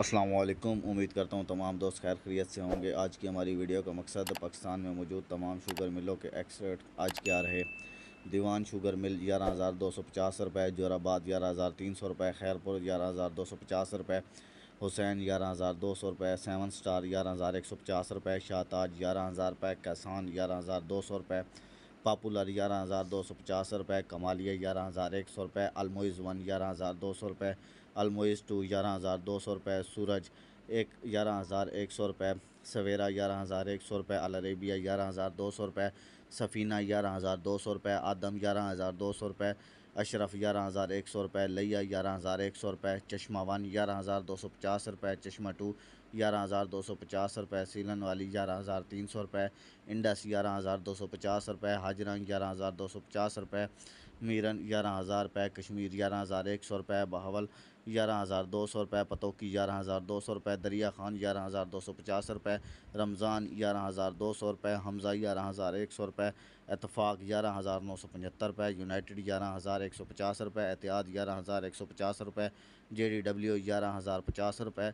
असलम उम्मीद करता हूँ तमाम दोस्त खैर खरीत से होंगे आज की हमारी वीडियो का मकसद पाकिस्तान में मौजूद तमाम शुगर मिलों के एक्सरेट आज क्या रहे दीवान शुगर मिल ग्यारह हज़ार दो सौ पचास रुपये जोराबाद ग्यारह हज़ार तीन सौ रुपये खैरपुर ग्यारह हज़ार दो सौ पचास रुपये हुसैन ग्यारह हज़ार दो सौ रुपये सेवन स्टार ग्यारह हज़ार एक सौ पचास रुपये शाहताज ग्यारह हज़ार रुपये कैसान ग्यारह हज़ार दो सौ रुपये पापुलर ग्यारह हज़ार दो सौ पचास रुपये कमालिया ग्यारह हज़ार एक सौ रुपये अलमोइज़ वन ग्यारह हज़ार दो सौ रुपये अलमोइज़ टू ग्यारह हज़ार दो सौ रुपये सूरज एक ग्यारह हज़ार एक सौ रुपये सवेरा ग्यारह हज़ार एक सौ रुपये अलरेबिया ग्यारह हज़ार दो सौ रुपये सफ़ीना ग्यारह हज़ार दो सौ रुपये आदम ग्यारह हज़ार दो सौ रुपये अशरफ ग्यारह हज़ार एक सौ रुपये लिया ग्यारह हज़ार एक सौ रुपये चश्मा वन ग्यारह हज़ार दो सौ पचास रुपये चश्मा टू ग्यारह हज़ार दो सौ पचास रुपये सीलन वाली ग्यारह हज़ार तीन सौ रुपये इंडस ग्यारह हज़ार दो सौ पचास रुपये हाजरा ग्यारह हज़ार दो सौ पचास रुपये मीरन ग्यारह हज़ार रुपये कश्मीर ग्यारह हज़ार एक सौ रुपये बहावल ग्यारह हज़ार दो सौ रुपये पतोकी ग्यारह हज़ार दो सौ रुपये दरिया खान ग्यारह हज़ार दो सौ पचास रुपये रमज़ान ग्यारह हज़ार दो सौ रुपये हमज़ा ग्यारह हज़ार एक सौ रुपये इतफाक़ ग्यारह हज़ार नौ सौ पचहत्तर रुपये यूनाइट ग्यारह हज़ार एक सौ पचास रुपये एहतियात ग्यारह हज़ार एक सौ पचास रुपये जे डी डब्ल्यू ग्यारह हज़ार पचास रुपये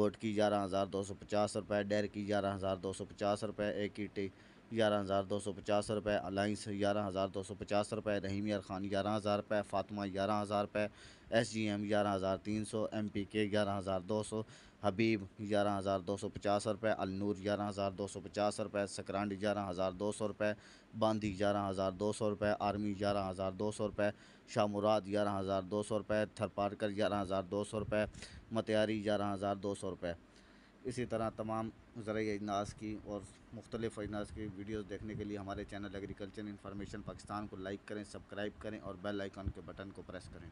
गोटकी ग्यारह हज़ार दो सौ पचास रुपये डेर की ग्यारह हज़ार दो सौ पचास रुपये ए की टी ग्यारह हज़ार दो सौ पचास रुपये अलाइंस ग्यारह हज़ार दो सौ पचास रुपये रहीम यार खान ग्यारह हज़ार रुपये फातिमा ग्यारह हज़ार रुपये एस जी एम ग्यारह हज़ार तीन सौ एम पी के ग्यारह हज़ार दो सौ हबीब ग्यारह हज़ार दो सौ पचास रुपये अलनूर ग्यारह हज़ार दो सौ पचास रुपये सकरांड ग्यारह हज़ार दो सौ रुपये बांदी ग्यारह हज़ार दो सौ रुपये आर्मी ग्यारह हज़ार दो सौ रुपये शाहमुराद ग्यारह हज़ार दो सौ रुपये थरपारकर ग्यारह हज़ार दो सौ रुपये मतियारी ग्यारह हज़ार दो सौ रुपये इसी तरह तमाम जरिए अजनास की और मुख्तलिफ़ अजनास की वीडियोस देखने के लिए हमारे चैनल एग्रीकल्चर इन्फॉर्मेशन पाकिस्तान को लाइक करें सब्सक्राइब करें और बेल आइकन के बटन को प्रेस करें